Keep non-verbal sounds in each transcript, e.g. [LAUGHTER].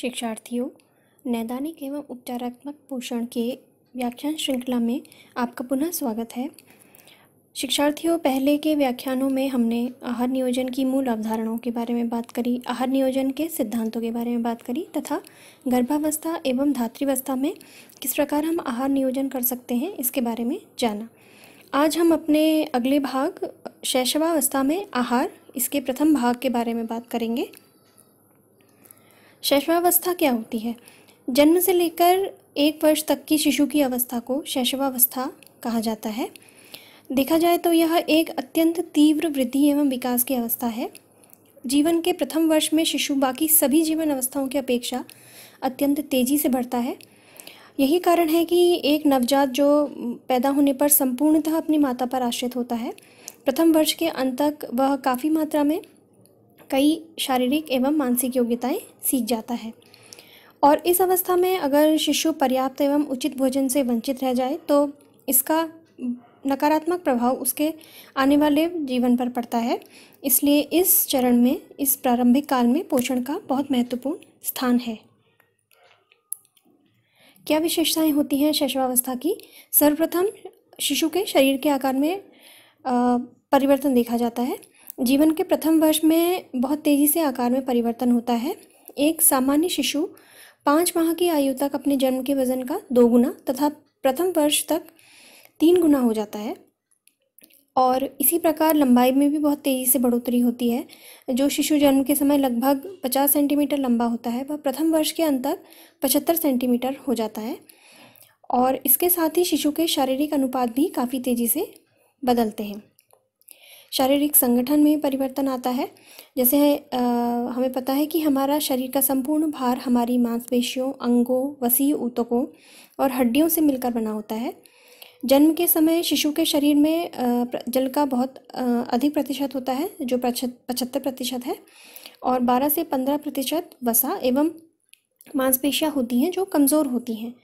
शिक्षार्थियों नैदानिक एवं उपचारात्मक पोषण के व्याख्यान श्रृंखला में आपका पुनः स्वागत है शिक्षार्थियों पहले के व्याख्यानों में हमने आहार नियोजन की मूल अवधारणाओं के बारे में बात करी आहार नियोजन के सिद्धांतों के बारे में बात करी तथा गर्भावस्था एवं धातृवस्था में किस प्रकार हम आहार नियोजन कर सकते हैं इसके बारे में जाना आज हम अपने अगले भाग शैशवावस्था में आहार इसके प्रथम भाग के बारे में बात करेंगे शैशवावस्था क्या होती है जन्म से लेकर एक वर्ष तक की शिशु की अवस्था को शैशवावस्था कहा जाता है देखा जाए तो यह एक अत्यंत तीव्र वृद्धि एवं विकास की अवस्था है जीवन के प्रथम वर्ष में शिशु बाकी सभी जीवन अवस्थाओं की अपेक्षा अत्यंत तेज़ी से बढ़ता है यही कारण है कि एक नवजात जो पैदा होने पर संपूर्णतः अपनी माता पर आश्रित होता है प्रथम वर्ष के अंत तक वह काफ़ी मात्रा में कई शारीरिक एवं मानसिक योग्यताएं सीख जाता है और इस अवस्था में अगर शिशु पर्याप्त एवं उचित भोजन से वंचित रह जाए तो इसका नकारात्मक प्रभाव उसके आने वाले जीवन पर पड़ता है इसलिए इस चरण में इस प्रारंभिक काल में पोषण का बहुत महत्वपूर्ण स्थान है क्या विशेषताएं होती हैं शैशवावस्था की सर्वप्रथम शिशु के शरीर के आकार में परिवर्तन देखा जाता है जीवन के प्रथम वर्ष में बहुत तेज़ी से आकार में परिवर्तन होता है एक सामान्य शिशु पाँच माह की आयु तक अपने जन्म के वज़न का दो गुना तथा प्रथम वर्ष तक तीन गुना हो जाता है और इसी प्रकार लंबाई में भी बहुत तेज़ी से बढ़ोतरी होती है जो शिशु जन्म के समय लगभग पचास सेंटीमीटर लंबा होता है वह प्रथम वर्ष के अंत तक पचहत्तर सेंटीमीटर हो जाता है और इसके साथ ही शिशु के शारीरिक अनुपात भी काफ़ी तेज़ी से बदलते हैं शारीरिक संगठन में परिवर्तन आता है जैसे आ, हमें पता है कि हमारा शरीर का संपूर्ण भार हमारी मांसपेशियों अंगों वसी ऊतकों और हड्डियों से मिलकर बना होता है जन्म के समय शिशु के शरीर में जल का बहुत अधिक प्रतिशत होता है जो पचहत्तर प्रतिशत है और 12 से 15 प्रतिशत वसा एवं मांसपेशियाँ होती हैं जो कमज़ोर होती हैं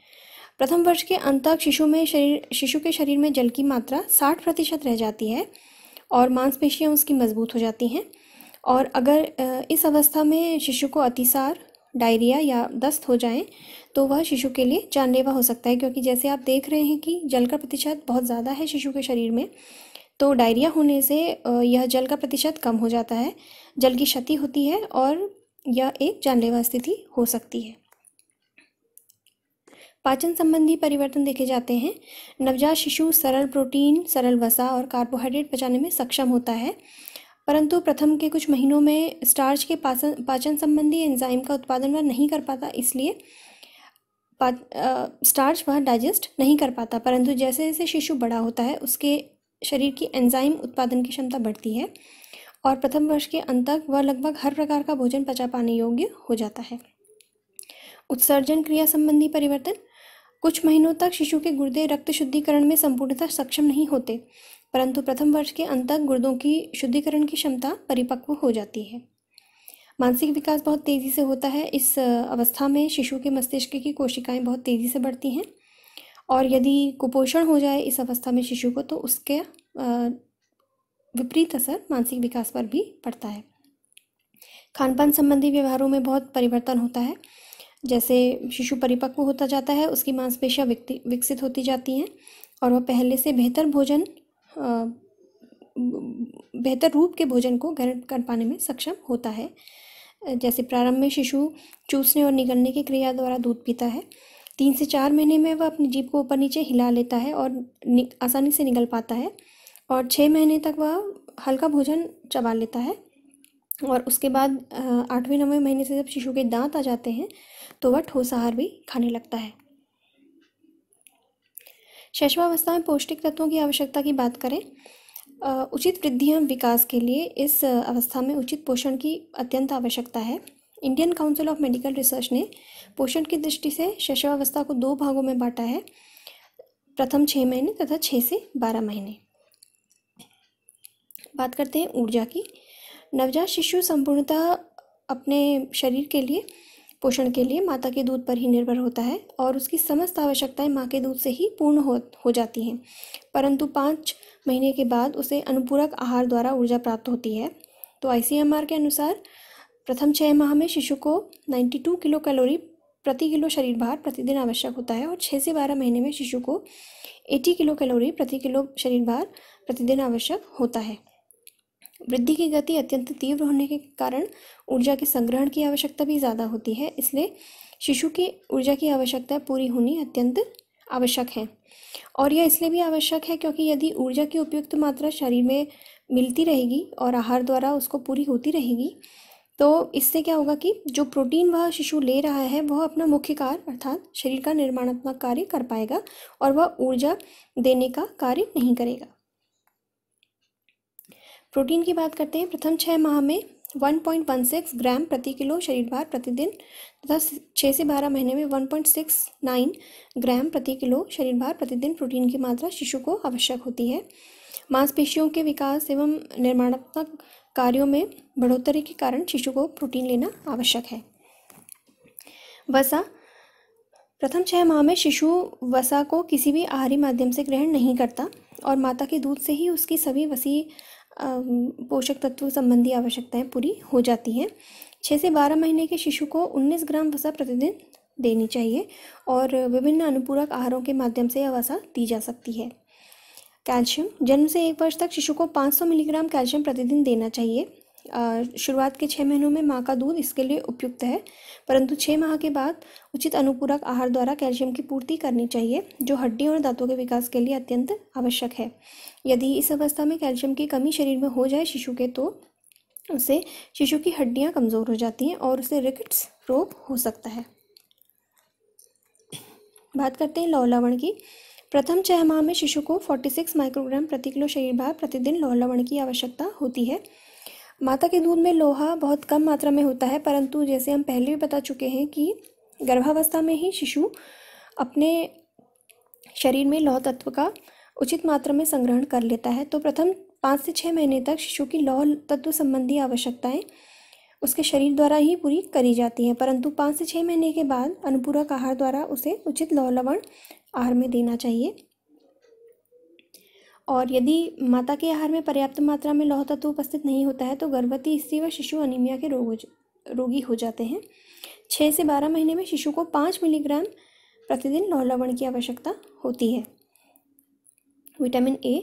प्रथम वर्ष के अंत तक शिशु में शरीर शिशु के शरीर में जल की मात्रा 60 प्रतिशत रह जाती है और मांसपेशियाँ उसकी मजबूत हो जाती हैं और अगर इस अवस्था में शिशु को अतिसार डायरिया या दस्त हो जाए तो वह शिशु के लिए जानलेवा हो सकता है क्योंकि जैसे आप देख रहे हैं कि जल का प्रतिशत बहुत ज़्यादा है शिशु के शरीर में तो डायरिया होने से यह जल का प्रतिशत कम हो जाता है जल की क्षति होती है और यह एक जानलेवा स्थिति हो सकती है पाचन संबंधी परिवर्तन देखे जाते हैं नवजात शिशु सरल प्रोटीन सरल वसा और कार्बोहाइड्रेट पचाने में सक्षम होता है परंतु प्रथम के कुछ महीनों में स्टार्च के पाचन पाचन संबंधी एंजाइम का उत्पादन वह नहीं कर पाता इसलिए पा, आ, स्टार्च वह डाइजेस्ट नहीं कर पाता परंतु जैसे जैसे शिशु बड़ा होता है उसके शरीर की एंजाइम उत्पादन की क्षमता बढ़ती है और प्रथम वर्ष के अंत तक वह लगभग हर प्रकार का भोजन पचा पाने योग्य हो जाता है उत्सर्जन क्रिया संबंधी परिवर्तन कुछ महीनों तक शिशु के गुर्दे रक्त शुद्धिकरण में संपूर्णतः सक्षम नहीं होते परंतु प्रथम वर्ष के अंत तक गुर्दों की शुद्धिकरण की क्षमता परिपक्व हो जाती है मानसिक विकास बहुत तेज़ी से होता है इस अवस्था में शिशु के मस्तिष्क की कोशिकाएं बहुत तेज़ी से बढ़ती हैं और यदि कुपोषण हो जाए इस अवस्था में शिशु को तो उसके विपरीत असर मानसिक विकास पर भी पड़ता है खानपान संबंधी व्यवहारों में बहुत परिवर्तन होता है जैसे शिशु परिपक्व होता जाता है उसकी मांसपेशियाँ विकसित होती जाती हैं और वह पहले से बेहतर भोजन बेहतर रूप के भोजन को ग्रहण कर पाने में सक्षम होता है जैसे प्रारंभ में शिशु चूसने और निगलने की क्रिया द्वारा दूध पीता है तीन से चार महीने में वह अपनी जीप को ऊपर नीचे हिला लेता है और आसानी से निगल पाता है और छः महीने तक वह हल्का भोजन चबा लेता है और उसके बाद आठवें नौवें महीने से जब शिशु के दांत आ जाते हैं तो वह ठोस आहार भी खाने लगता है शैशवावस्था में पौष्टिक तत्वों की आवश्यकता की बात करें उचित वृद्धि एवं विकास के लिए इस अवस्था में उचित पोषण की अत्यंत आवश्यकता है Indian council of medical research ने पोषण की दृष्टि से शैशवावस्था को दो भागों में बांटा है प्रथम छः महीने तथा छः से बारह महीने बात करते हैं ऊर्जा की नवजात शिशु संपूर्णतः अपने शरीर के लिए पोषण के लिए माता के दूध पर ही निर्भर होता है और उसकी समस्त आवश्यकताएं माँ के दूध से ही पूर्ण हो हो जाती हैं परंतु पाँच महीने के बाद उसे अनुपूरक आहार द्वारा ऊर्जा प्राप्त होती है तो आई के अनुसार प्रथम छः माह में शिशु को टू किलो कैलोरी प्रति किलो शरीर भार प्रतिदिन आवश्यक होता है और छः से बारह महीने में शिशु को 80 किलो कैलोरी प्रति किलो शरीर भार प्रतिदिन आवश्यक होता है वृद्धि की गति अत्यंत तीव्र होने के कारण ऊर्जा के संग्रहण की आवश्यकता भी ज़्यादा होती है इसलिए शिशु की ऊर्जा की आवश्यकता पूरी होनी अत्यंत आवश्यक है और यह इसलिए भी आवश्यक है क्योंकि यदि ऊर्जा की उपयुक्त मात्रा शरीर में मिलती रहेगी और आहार द्वारा उसको पूरी होती रहेगी तो इससे क्या होगा कि जो प्रोटीन वह शिशु ले रहा है वह अपना मुख्य कार्य अर्थात शरीर का निर्माणात्मक कार्य कर पाएगा और वह ऊर्जा देने का कार्य नहीं करेगा प्रोटीन की बात करते हैं प्रथम छः माह में 1.16 ग्राम प्रति किलो शरीर भार प्रतिदिन तथा छः से बारह महीने में 1.69 ग्राम प्रति किलो शरीर भार प्रतिदिन प्रोटीन की मात्रा शिशु को आवश्यक होती है मांसपेशियों के विकास एवं निर्माणात्मक कार्यों में बढ़ोतरी के कारण शिशु को प्रोटीन लेना आवश्यक है वसा प्रथम छः माह में शिशु वसा को किसी भी आहारी माध्यम से ग्रहण नहीं करता और माता के दूध से ही उसकी सभी वसी पोषक तत्व संबंधी आवश्यकताएं पूरी हो जाती हैं छः से बारह महीने के शिशु को उन्नीस ग्राम वसा प्रतिदिन देनी चाहिए और विभिन्न अनुपूरक आहारों के माध्यम से यह वसा दी जा सकती है कैल्शियम जन्म से एक वर्ष तक शिशु को 500 मिलीग्राम कैल्शियम प्रतिदिन देना चाहिए शुरुआत के छः महीनों में माँ का दूध इसके लिए उपयुक्त है परंतु छः माह के बाद उचित अनुपूरक आहार द्वारा कैल्शियम की पूर्ति करनी चाहिए जो हड्डियों और दांतों के विकास के लिए अत्यंत आवश्यक है यदि इस अवस्था में कैल्शियम की कमी शरीर में हो जाए शिशु के तो उसे शिशु की हड्डियाँ कमज़ोर हो जाती हैं और उसे रिकट्स रोग हो सकता है बात करते हैं लौ लवण की प्रथम छह माह में शिशु को 46 माइक्रोग्राम प्रति किलो शरीर भार प्रतिदिन लौ लवण की आवश्यकता होती है माता के दूध में लोहा बहुत कम मात्रा में होता है परंतु जैसे हम पहले भी बता चुके हैं कि गर्भावस्था में ही शिशु अपने शरीर में लौह तत्व का उचित मात्रा में संग्रहण कर लेता है तो प्रथम पाँच से छः महीने तक शिशु की लौह तत्व संबंधी आवश्यकताएं उसके शरीर द्वारा ही पूरी करी जाती हैं परंतु पाँच से छः महीने के बाद अनुपूरक आहार द्वारा उसे उचित लौह लवण आहार में देना चाहिए और यदि माता के आहार में पर्याप्त मात्रा में लौह तत्व उपस्थित नहीं होता है तो गर्भवती स्त्री व शिशु अनिमिया के रोग रोगी हो जाते हैं छः से बारह महीने में शिशु को पाँच मिलीग्राम प्रतिदिन लौह लवण की आवश्यकता होती है विटामिन ए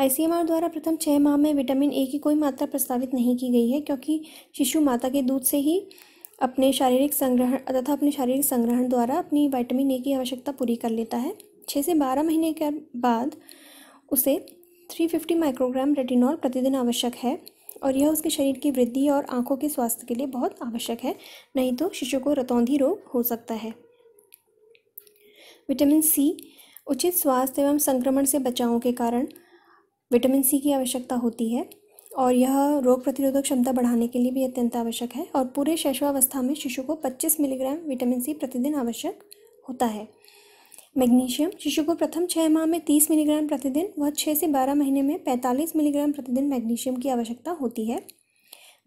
आई द्वारा प्रथम छः माह में विटामिन ए की कोई मात्रा प्रस्तावित नहीं की गई है क्योंकि शिशु माता के दूध से ही अपने शारीरिक संग्रहण तथा अपने शारीरिक संग्रहण द्वारा अपनी विटामिन ए की आवश्यकता पूरी कर लेता है छः से बारह महीने के बाद उसे 350 माइक्रोग्राम रेटिनॉल प्रतिदिन आवश्यक है और यह उसके शरीर की वृद्धि और आंखों के स्वास्थ्य के लिए बहुत आवश्यक है नहीं तो शिशु को रतौंधी रोग हो सकता है विटामिन सी उचित स्वास्थ्य एवं संक्रमण से बचाव के कारण विटामिन सी की आवश्यकता होती है और यह रोग प्रतिरोधक क्षमता बढ़ाने के लिए भी अत्यंत आवश्यक है और पूरे शैशवावस्था में शिशु को 25 मिलीग्राम विटामिन सी प्रतिदिन आवश्यक होता है मैग्नीशियम शिशु को प्रथम छः माह में तीस मिलीग्राम प्रतिदिन व छः से बारह महीने में पैंतालीस मिलीग्राम प्रतिदिन मैग्नीशियम की आवश्यकता होती है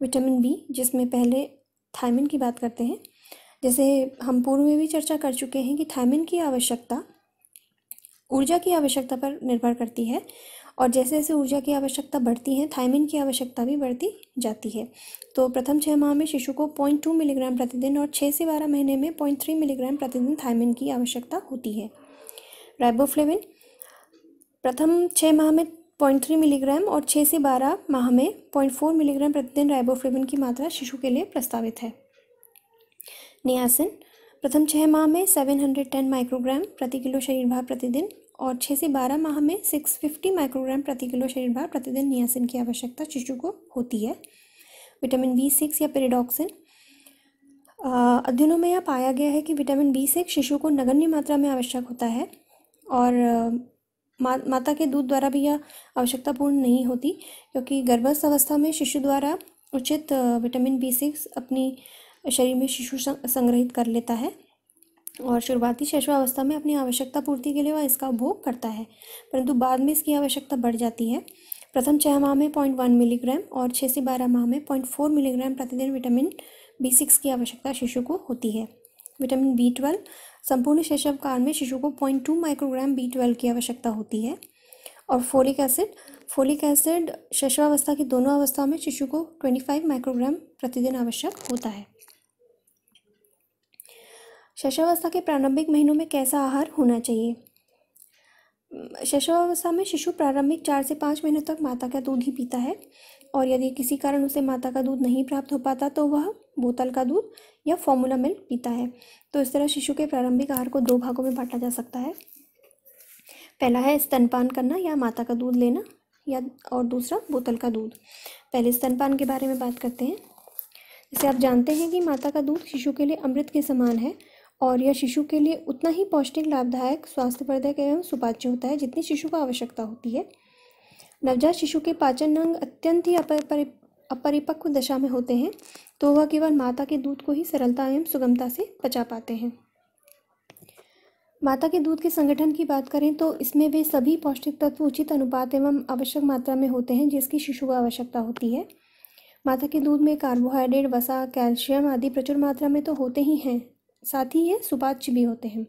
विटामिन बी जिसमें पहले थायमिन की बात करते हैं जैसे हम पूर्व में भी चर्चा कर चुके हैं कि थायमिन की आवश्यकता ऊर्जा की आवश्यकता पर निर्भर करती है और जैसे जैसे ऊर्जा की आवश्यकता बढ़ती है थायमिन की आवश्यकता भी बढ़ती जाती है तो प्रथम छः माह में शिशु को पॉइंट टू मिलीग्राम प्रतिदिन और छः से बारह महीने में पॉइंट थ्री मिलीग्राम प्रतिदिन थायमिन की आवश्यकता होती है राइबोफ्लेविन प्रथम छः माह में पॉइंट थ्री मिलीग्राम और छः से बारह माह में पॉइंट फोर मिलीग्राम प्रतिदिन राइबोफ्लेविन की मात्रा शिशु के लिए प्रस्तावित है नियासिन प्रथम छः माह में सेवन हंड्रेड टेन माइक्रोग्राम प्रति किलो शरीर भार प्रतिदिन और छः से बारह माह में सिक्स फिफ्टी माइक्रोग्राम प्रति किलो शरीर भार प्रतिदिन नियासिन की आवश्यकता शिशु को होती है विटामिन बी सिक्स या पेरिडॉक्सिन अध्ययनों में यह पाया गया है कि विटामिन बी सिक्स शिशु को नगण्य मात्रा में आवश्यक होता है और मा, माता के दूध द्वारा भी यह आवश्यकता पूर्ण नहीं होती क्योंकि गर्भस्थ अवस्था में शिशु द्वारा उचित विटामिन बी सिक्स अपनी शरीर में शिशु संग्रहित कर लेता है और शुरुआती शैशवावस्था में अपनी आवश्यकता पूर्ति के लिए वह इसका उपभोग करता है परंतु बाद में इसकी आवश्यकता बढ़ जाती है प्रथम छः माह में पॉइंट वन मिलीग्राम और छः से बारह माह में पॉइंट फोर मिलीग्राम प्रतिदिन विटामिन बी सिक्स की आवश्यकता शिशु को होती है विटामिन बी ट्वेल्व संपूर्ण शैशव काल में शिशु को point two microgram B twelve की आवश्यकता होती है और फोलिक एसिड फोलिक एसिड शैशवावस्था की दोनों अवस्थाओं में शिशु को ट्वेंटी फाइव माइक्रोग्राम प्रतिदिन आवश्यक होता है शैशवावस्था के प्रारंभिक महीनों में कैसा आहार होना चाहिए शैशवावस्था में शिशु प्रारंभिक चार से पाँच महीनों तक माता का दूध ही पीता है और यदि किसी कारण उसे माता का दूध नहीं प्राप्त हो पाता तो वह बोतल का दूध या फॉर्मूला मिल्क पीता है तो इस तरह शिशु के प्रारंभिक आहार को दो भागों में बांटा जा सकता है पहला है स्तनपान करना या माता का दूध लेना या और दूसरा बोतल का दूध पहले स्तनपान के बारे में बात करते हैं जैसे आप जानते हैं कि माता का दूध शिशु के लिए अमृत के समान है और यह शिशु के लिए उतना ही पौष्टिक लाभदायक स्वास्थ्यवर्धक एवं सुपाच्य होता है जितनी शिशु को आवश्यकता होती है नवजात शिशु के पाचन अंग अत्यंत ही अपरिपक्व दशा में होते हैं तो वह केवल माता के दूध को ही सरलता एवं सुगमता से पचा पाते हैं माता के दूध के संगठन की बात करें तो इसमें वे सभी पौष्टिक तत्व उचित अनुपात एवं आवश्यक मात्रा में होते हैं जिसकी शिशु को आवश्यकता होती है माता के दूध में कार्बोहाइड्रेट वसा कैल्शियम आदि प्रचुर मात्रा में तो होते ही हैं साथ ही ये सुपाच्य भी होते हैं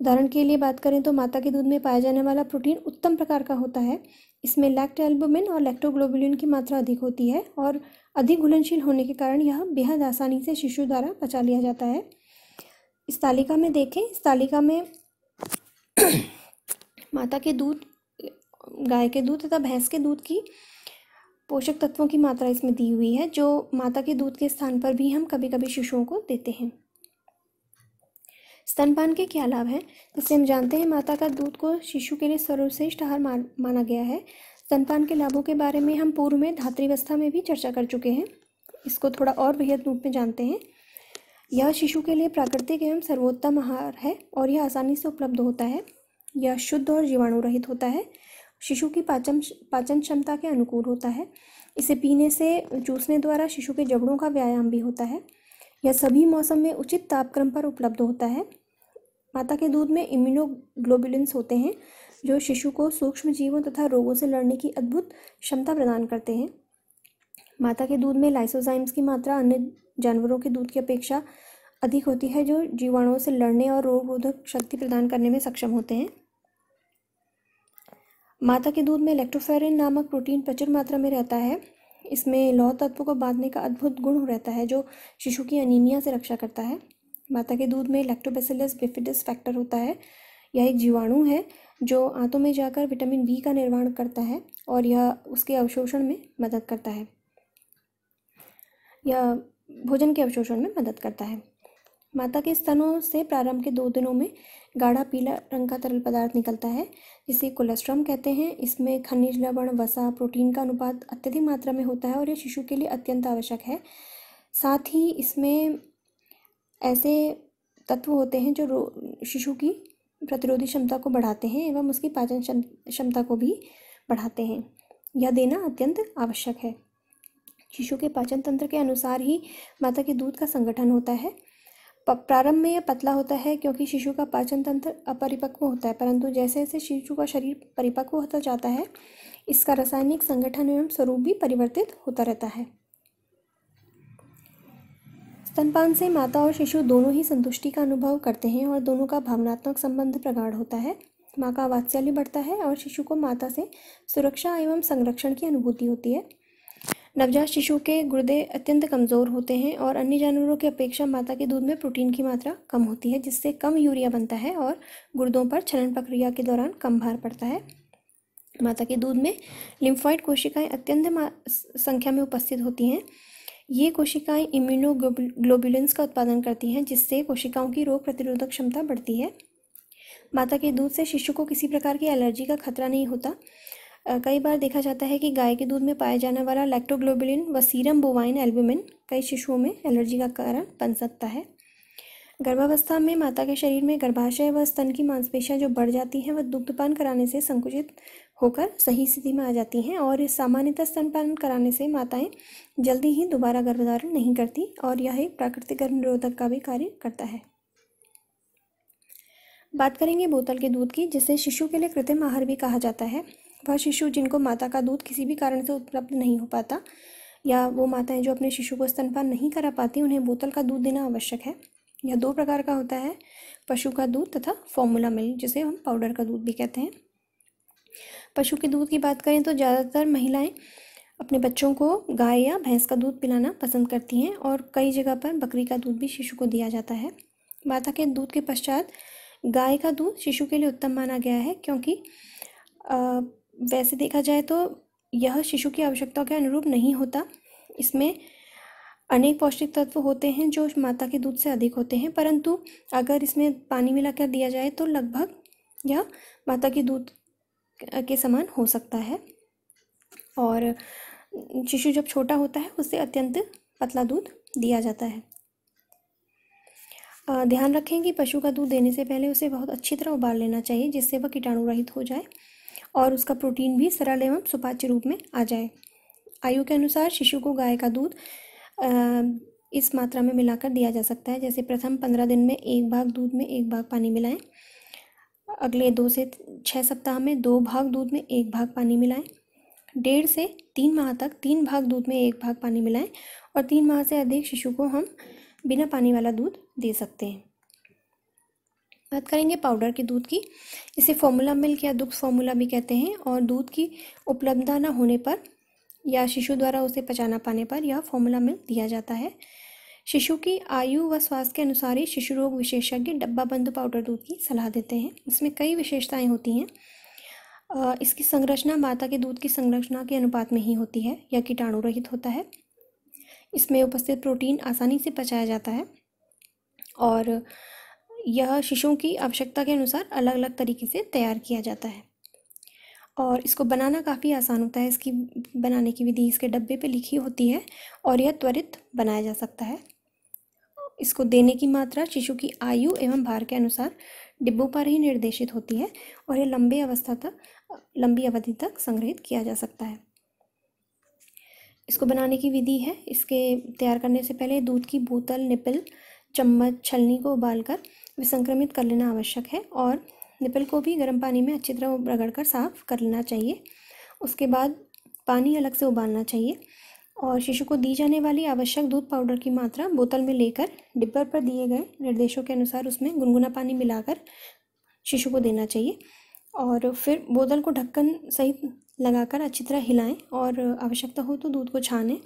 उदाहरण के लिए बात करें तो माता के दूध में पाया जाने वाला प्रोटीन उत्तम प्रकार का होता है इसमें लैक्ट एल्बुमिन और लैक्टोग्लोबुलिन की मात्रा अधिक होती है और अधिक घुलनशील होने के कारण यह बेहद आसानी से शिशु द्वारा पचा लिया जाता है इस तालिका में देखें इस तालिका में [CLEARS THROAT] माता के दूध गाय के दूध तथा भैंस के दूध की पोषक तत्वों की मात्रा इसमें दी हुई है जो माता के दूध के स्थान पर भी हम कभी कभी शिशुओं को देते हैं स्तनपान के क्या लाभ हैं जिससे हम जानते हैं माता का दूध को शिशु के लिए सर्वश्रेष्ठ आहार मान माना गया है स्तनपान के लाभों के बारे में हम पूर्व में धातृवस्था में भी चर्चा कर चुके हैं इसको थोड़ा और बेहद रूप में जानते हैं यह शिशु के लिए प्राकृतिक एवं सर्वोत्तम आहार है और यह आसानी से उपलब्ध होता है यह शुद्ध और जीवाणु रहित होता है शिशु की पाचन पाचन क्षमता के अनुकूल होता है इसे पीने से चूसने द्वारा शिशु के जबड़ों का व्यायाम भी होता है यह सभी मौसम में उचित तापक्रम पर उपलब्ध होता है माता के दूध में इम्यूनोग्लोबुलिन्स होते हैं जो शिशु को सूक्ष्म जीवों तथा रोगों से लड़ने की अद्भुत क्षमता प्रदान करते हैं माता के दूध में लाइसोजाइम्स की मात्रा अन्य जानवरों के दूध की अपेक्षा अधिक होती है जो जीवाणुओं से लड़ने और रोग रोधक शक्ति प्रदान करने में सक्षम होते हैं माता के दूध में इलेक्ट्रोफेरिन नामक प्रोटीन प्रचुर मात्रा में रहता है इसमें लौह तत्व को बांधने का अद्भुत गुण रहता है जो शिशु की अनिमिया से रक्षा करता है माता के दूध में इलेक्ट्रोबेसिलस बिफिडस फैक्टर होता है यह एक जीवाणु है जो आंतों में जाकर विटामिन बी का निर्माण करता है और यह उसके अवशोषण में मदद करता है यह भोजन के अवशोषण में मदद करता है माता के स्तनों से प्रारंभ के दो दिनों में गाढ़ा पीला रंग का तरल पदार्थ निकलता है जिसे कोलेस्ट्रॉम कहते हैं इसमें खनिज लवण वसा प्रोटीन का अनुपात अत्यधिक मात्रा में होता है और यह शिशु के लिए अत्यंत आवश्यक है साथ ही इसमें ऐसे तत्व होते हैं जो शिशु की प्रतिरोधी क्षमता को बढ़ाते हैं एवं उसकी पाचन क्षमता को भी बढ़ाते हैं यह देना अत्यंत आवश्यक है शिशु के पाचन तंत्र के अनुसार ही माता के दूध का संगठन होता है प्रारंभ में यह पतला होता है क्योंकि शिशु का पाचन तंत्र अपरिपक्व होता है परंतु जैसे जैसे शिशु का शरीर परिपक्व होता जाता है इसका रासायनिक संगठन एवं स्वरूप भी परिवर्तित होता रहता है स्तनपान से माता और शिशु दोनों ही संतुष्टि का अनुभव करते हैं और दोनों का भावनात्मक संबंध प्रगाढ़ होता है माँ का वात्सल्य बढ़ता है और शिशु को माता से सुरक्षा एवं संरक्षण की अनुभूति होती है नवजात शिशु के गुर्दे अत्यंत कमज़ोर होते हैं और अन्य जानवरों की अपेक्षा माता के दूध में प्रोटीन की मात्रा कम होती है जिससे कम यूरिया बनता है और गुर्दों पर छलन प्रक्रिया के दौरान कम भार पड़ता है माता के दूध में लिम्फॉइड कोशिकाएं अत्यंत संख्या में उपस्थित होती हैं ये कोशिकाएं इम्यूनोग्लोबुलेंस का उत्पादन करती हैं जिससे कोशिकाओं की रोग प्रतिरोधक क्षमता बढ़ती है माता के दूध से शिशु को किसी प्रकार की एलर्जी का खतरा नहीं होता कई बार देखा जाता है कि गाय के दूध में पाया जाने वाला लैक्टोग्लोबुलिन व सीरम बोवाइन एल्ब्यूमिन कई शिशुओं में एलर्जी का कारण बन सकता है गर्भावस्था में माता के शरीर में गर्भाशय व स्तन की मांसपेशियां जो बढ़ जाती हैं वह दुग्धपान कराने से संकुचित होकर सही स्थिति में आ जाती हैं और सामान्यतः स्तनपान कराने से माताएं जल्दी ही दोबारा गर्भधारण नहीं करती और यह एक प्राकृतिक गर्भ निरोधक का भी कार्य करता है बात करेंगे बोतल के दूध की जिसे शिशु के लिए कृत्रिम आहार भी कहा जाता है वह शिशु जिनको माता का दूध किसी भी कारण से उपलब्ध नहीं हो पाता या वो माताएं जो अपने शिशु को स्तनपान नहीं करा पाती उन्हें बोतल का दूध देना आवश्यक है यह दो प्रकार का होता है पशु का दूध तथा फॉर्मूला मिल्क जिसे हम पाउडर का दूध भी कहते हैं पशु के दूध की बात करें तो ज़्यादातर महिलाएं अपने बच्चों को गाय या भैंस का दूध पिलाना पसंद करती हैं और कई जगह पर बकरी का दूध भी शिशु को दिया जाता है माता के दूध के पश्चात गाय का दूध शिशु के लिए उत्तम माना गया है क्योंकि आ, वैसे देखा जाए तो यह शिशु की आवश्यकता के अनुरूप नहीं होता इसमें अनेक पौष्टिक तत्व होते हैं जो माता के दूध से अधिक होते हैं परंतु अगर इसमें पानी मिलाकर दिया जाए तो लगभग यह माता के दूध के समान हो सकता है और शिशु जब छोटा होता है उसे अत्यंत पतला दूध दिया जाता है ध्यान रखें कि पशु का दूध देने से पहले उसे बहुत अच्छी तरह उबाल लेना चाहिए जिससे वह कीटाणु रहित हो जाए और उसका प्रोटीन भी सरल एवं सुपाच्य रूप में आ जाए आयु के अनुसार शिशु को गाय का दूध इस मात्रा में मिलाकर दिया जा सकता है जैसे प्रथम पंद्रह दिन में एक भाग दूध में एक भाग पानी मिलाएं अगले दो से छः सप्ताह में दो भाग दूध में एक भाग पानी मिलाएं डेढ़ से तीन माह तक तीन भाग दूध में एक भाग पानी मिलाएं और तीन माह से अधिक शिशु को हम बिना पानी वाला दूध दे सकते हैं बात करेंगे पाउडर के दूध की इसे फॉर्मूला मिल्क या दुग्ध फॉर्मूला भी कहते हैं और दूध की उपलब्धता न होने पर या शिशु द्वारा उसे पचाना पाने पर यह फॉर्मूला मिल्क दिया जाता है शिशु की आयु व स्वास्थ्य के अनुसार ही शिशु रोग विशेषज्ञ डब्बा बंद पाउडर दूध की सलाह देते हैं इसमें कई विशेषताएं होती हैं इसकी संरचना माता के दूध की संरचना के अनुपात में ही होती है या कीटाणु रहित होता है इसमें उपस्थित प्रोटीन आसानी से पचाया जाता है और यह शिशुओं की आवश्यकता के अनुसार अलग अलग तरीके से तैयार किया जाता है और इसको बनाना काफ़ी आसान होता है इसकी बनाने की विधि इसके डब्बे पे लिखी होती है और यह त्वरित बनाया जा सकता है इसको देने की मात्रा शिशु की आयु एवं भार के अनुसार डिब्बों पर ही निर्देशित होती है और यह लंबी अवस्था तक लंबी अवधि तक संग्रहित किया जा सकता है इसको बनाने की विधि है इसके तैयार करने से पहले दूध की बोतल निपल चम्मच छलनी को उबालकर विसंक्रमित कर लेना आवश्यक है और निपल को भी गर्म पानी में अच्छी तरह रगड़ कर साफ़ कर लेना चाहिए उसके बाद पानी अलग से उबालना चाहिए और शिशु को दी जाने वाली आवश्यक दूध पाउडर की मात्रा बोतल में लेकर डिब्बर पर दिए गए निर्देशों के अनुसार उसमें गुनगुना पानी मिलाकर शिशु को देना चाहिए और फिर बोतल को ढक्कन सहित लगाकर अच्छी तरह हिलाएं और आवश्यकता हो तो दूध को छानें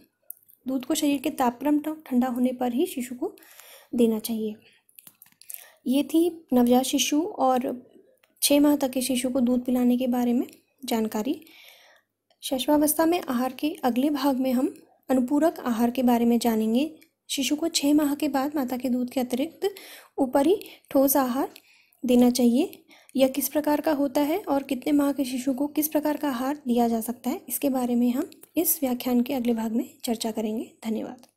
दूध को शरीर के तापक्रम ठंडा होने पर ही शिशु को देना चाहिए ये थी नवजात शिशु और छः माह तक के शिशु को दूध पिलाने के बारे में जानकारी शैशवावस्था में आहार के अगले भाग में हम अनुपूरक आहार के बारे में जानेंगे शिशु को छः माह के बाद माता के दूध के अतिरिक्त ऊपरी ठोस आहार देना चाहिए यह किस प्रकार का होता है और कितने माह के शिशु को किस प्रकार का आहार दिया जा सकता है इसके बारे में हम इस व्याख्यान के अगले भाग में चर्चा करेंगे धन्यवाद